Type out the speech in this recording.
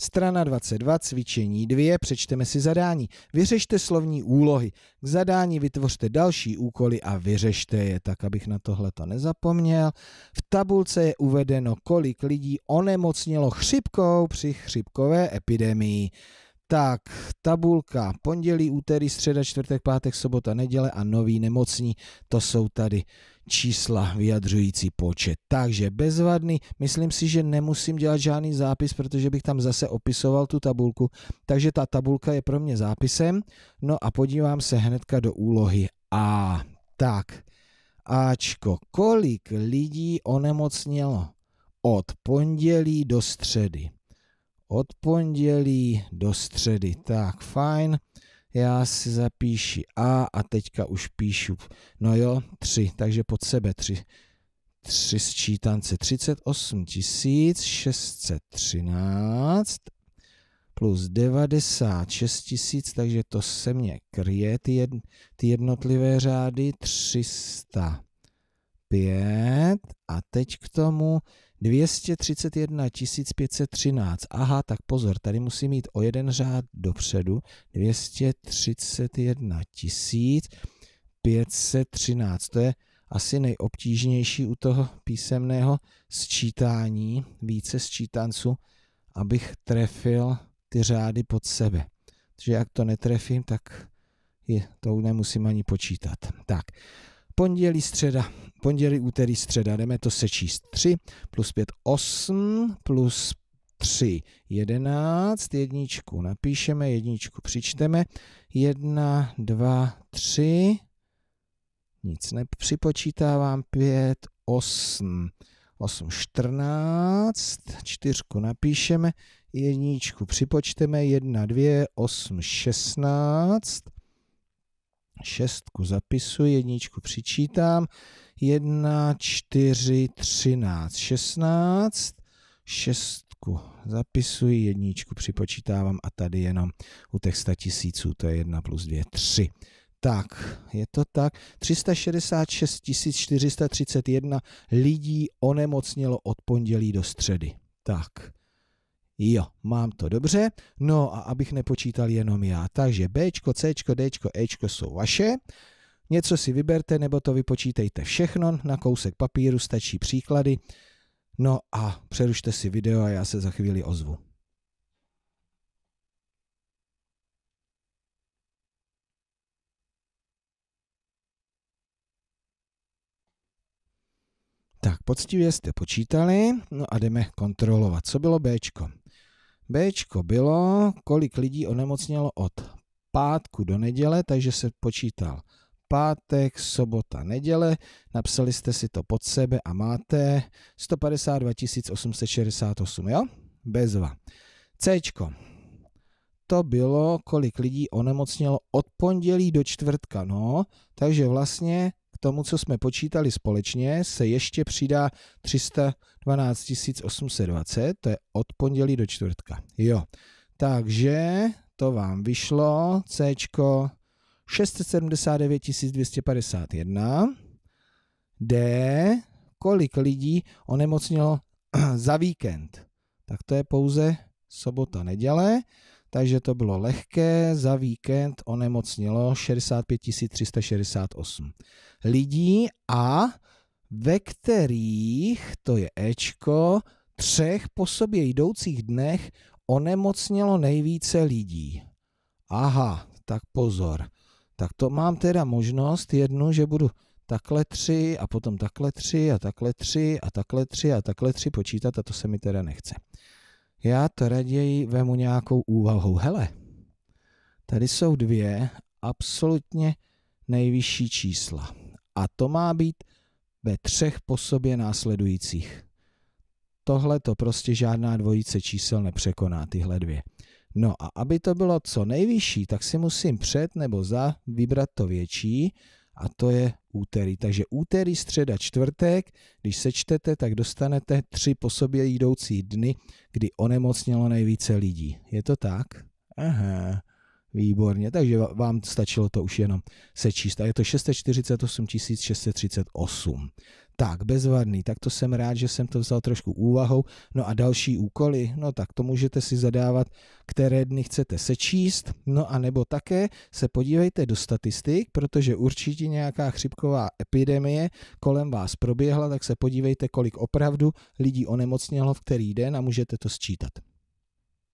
Strana 22, cvičení 2, přečteme si zadání. Vyřešte slovní úlohy. K zadání vytvořte další úkoly a vyřešte je, tak abych na tohle to nezapomněl. V tabulce je uvedeno, kolik lidí onemocnilo chřipkou při chřipkové epidemii. Tak, tabulka. Pondělí, úterý, středa, čtvrtek, pátek, sobota, neděle a noví nemocní. To jsou tady čísla vyjadřující počet. Takže bezvadný, myslím si, že nemusím dělat žádný zápis, protože bych tam zase opisoval tu tabulku. Takže ta tabulka je pro mě zápisem. No a podívám se hnedka do úlohy A. Tak, Ačko, kolik lidí onemocnělo od pondělí do středy? od pondělí do středy. Tak, fajn. Já si zapíši A a teďka už píšu, no jo, 3, takže pod sebe 3. 3 sčítance 38 613 plus 96 tisíc, takže to se mě kryje ty, jed, ty jednotlivé řády 300. 5 a teď k tomu 231 513. Aha, tak pozor, tady musím mít o jeden řád dopředu. 231 513. To je asi nejobtížnější u toho písemného sčítání více sčítanců, abych trefil ty řády pod sebe. Takže jak to netrefím, tak je, to nemusím ani počítat. Tak, pondělí, středa, pondělí, úterý, středa, jdeme to sečíst 3, plus 5, 8, plus 3, 11, jedničku napíšeme, jedničku přičteme, 1, 2, 3, nic nepřipočítávám, 5, 8, 8, 14, čtyřku napíšeme, jedničku připočteme, 1, 2, 8, 16, šestku zapisuji, jedničku přičítám, 1, 4, 13, 16, šestku zapisuji, jedničku připočítávám a tady jenom u těch 100 tisíců to je 1 plus 2, 3. Tak, je to tak. 366 431 lidí onemocnělo od pondělí do středy. Tak, Jo, mám to dobře. No a abych nepočítal jenom já. Takže B, C, D, E jsou vaše. Něco si vyberte nebo to vypočítejte všechno. Na kousek papíru stačí příklady. No a přerušte si video a já se za chvíli ozvu. Tak poctivě jste počítali, no a jdeme kontrolovat, co bylo Bčko. Bčko bylo, kolik lidí onemocnělo od pátku do neděle, takže se počítal pátek, sobota, neděle. Napsali jste si to pod sebe a máte 152 868, jo? Bezva. Cčko. To bylo, kolik lidí onemocnělo od pondělí do čtvrtka, no. Takže vlastně k tomu, co jsme počítali společně, se ještě přidá 312 820, to je od pondělí do čtvrtka. Jo, takže to vám vyšlo C 679 251. D, kolik lidí onemocnilo za víkend. Tak to je pouze sobota, neděle takže to bylo lehké, za víkend onemocnilo 65 368 lidí a ve kterých, to je Ečko, třech po sobě jdoucích dnech onemocnělo nejvíce lidí. Aha, tak pozor. Tak to mám teda možnost jednu, že budu takhle tři a potom takhle tři a takhle tři a takhle tři a takhle tři počítat a to se mi teda nechce já to raději vemu nějakou úvahou. Hele, tady jsou dvě absolutně nejvyšší čísla. A to má být ve třech po sobě následujících. Tohle to prostě žádná dvojice čísel nepřekoná, tyhle dvě. No a aby to bylo co nejvyšší, tak si musím před nebo za vybrat to větší a to je úterý. Takže úterý, středa, čtvrtek, když sečtete, tak dostanete tři po sobě jdoucí dny, kdy onemocnělo nejvíce lidí. Je to tak? Aha. Výborně, takže vám stačilo to už jenom sečíst. A je to 648 638. Tak, bezvadný, tak to jsem rád, že jsem to vzal trošku úvahou. No a další úkoly, no tak to můžete si zadávat, které dny chcete sečíst, no a nebo také se podívejte do statistik, protože určitě nějaká chřipková epidemie kolem vás proběhla, tak se podívejte, kolik opravdu lidí onemocnělo v který den a můžete to sčítat.